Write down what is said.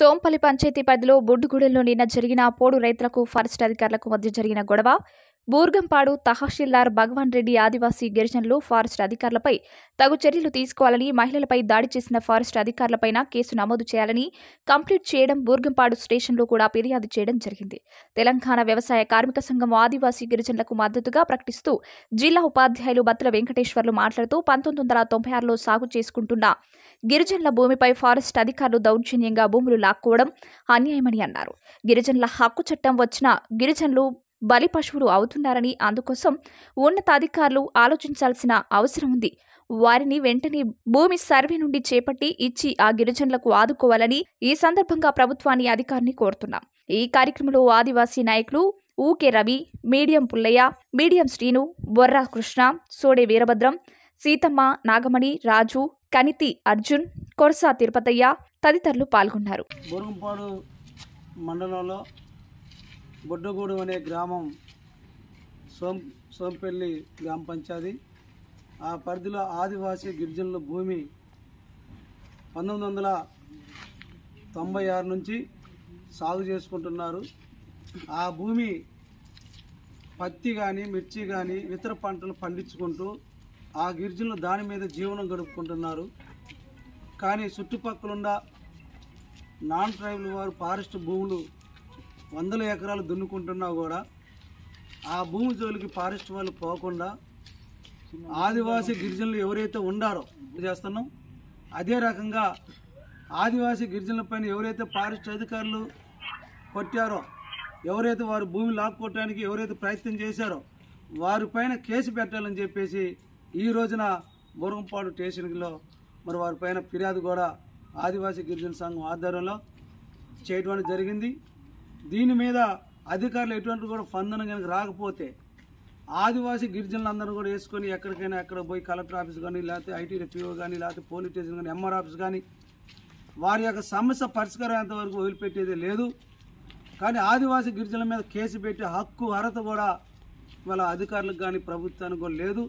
సోంపల్లి పంచాయతీ పరిధిలో బుడ్డుగూడెల్లో నిన్న జరిగిన పోడు రైతులకు ఫారెస్ట్ అధికారులకు మధ్య జరిగిన గొడవ బూర్గంపాడు తహసీల్దార్ భగవాన్ రెడ్డి ఆదివాసీ గిరిజనులు ఫారెస్ట్ అధికారులపై తగు చర్యలు తీసుకోవాలని మహిళలపై దాడి చేసిన ఫారెస్ట్ అధికారులపైన కేసు నమోదు చేయాలని కంప్లీట్ చేయడం బూర్గంపాడు స్టేషన్లో కూడా ఫిర్యాదు చేయడం జరిగింది తెలంగాణ వ్యవసాయ కార్మిక సంఘం ఆదివాసీ గిరిజనులకు మద్దతుగా ప్రకటిస్తూ జిల్లా ఉపాధ్యాయులు బత్తుల వెంకటేశ్వర్లు మాట్లాడుతూ పంతొమ్మిది వందల తొంభై ఆరులో సాగు చేసుకుంటున్న గిరిజనుల భూమిపై ఫారెస్ట్ అధికారులు దౌర్జన్యంగా భూములు లాక్కోవడం అన్యాయమని అన్నారు గిరిజనుల హక్కు చట్టం వచ్చిన గిరిజనులు బలి పశువులు అవుతున్నారని అందుకోసం ఉన్నతాధికారులు ఆలోచించాల్సిన అవసరం ఉంది వారిని వెంటనే భూమి సర్వే నుండి చేపట్టి ఇచ్చి ఆ గిరిజనులకు ఆదుకోవాలని ఈ సందర్భంగా ప్రభుత్వాన్ని అధికారిని కోరుతున్నాం ఈ కార్యక్రమంలో ఆదివాసీ నాయకులు ఊకే రవి మీడియం పుల్లయ్య మీడియం శ్రీను బొర్రా కృష్ణ సోడే వీరభద్రం సీతమ్మ నాగమణి రాజు కనితి అర్జున్ కొరసా తిరుపతయ్య తదితరులు పాల్గొన్నారు మండలంలో బొడ్డగూడు అనే గ్రామం సోం సోంపల్లి గ్రామ పంచాయతీ ఆ పరిధిలో ఆదివాసీ గిరిజనుల భూమి పంతొమ్మిది వందల తొంభై ఆరు నుంచి సాగు చేసుకుంటున్నారు ఆ భూమి పత్తి కానీ మిర్చి కానీ ఇతర పంటలు పండించుకుంటూ ఆ గిరిజనులు దాని మీద జీవనం గడుపుకుంటున్నారు కానీ చుట్టుపక్కలున్న నాన్ ట్రైబల్ వారు ఫారెస్ట్ భూములు వందల ఎకరాలు దున్నుకుంటున్నా కూడా ఆ భూమి జోలికి ఫారెస్ట్ వాళ్ళు పోకుండా ఆదివాసీ గిరిజనులు ఎవరైతే ఉండారో చేస్తున్నాం అదే రకంగా ఆదివాసీ గిరిజనుల పైన ఎవరైతే ఫారెస్ట్ అధికారులు కొట్టారో ఎవరైతే వారు భూమి లాక్కోవటానికి ఎవరైతే ప్రయత్నం చేశారో వారిపైన కేసు పెట్టాలని చెప్పేసి ఈ రోజున బురగంపాడు స్టేషన్లో మరి వారిపైన ఫిర్యాదు కూడా ఆదివాసీ గిరిజన సంఘం ఆధ్వర్యంలో చేయడం జరిగింది దీని మీద అధికారులు ఎటువంటి కూడా స్పందన కనుక రాకపోతే ఆదివాసీ గిరిజనులందరూ కూడా వేసుకొని ఎక్కడికైనా ఎక్కడ పోయి కలెక్టర్ ఆఫీస్ కానీ లేకపోతే ఐటీ పిఓ కానీ లేకపోతే పోలీస్ స్టేషన్ కానీ ఎంఆర్ ఆఫీస్ కానీ వారి యొక్క సమస్య పరిష్కారం ఎంతవరకు వదిలిపెట్టేది లేదు కానీ ఆదివాసీ గిరిజనుల మీద కేసు పెట్టే హక్కు అర్హత కూడా వాళ్ళ అధికారులకు కానీ ప్రభుత్వానికి కూడా లేదు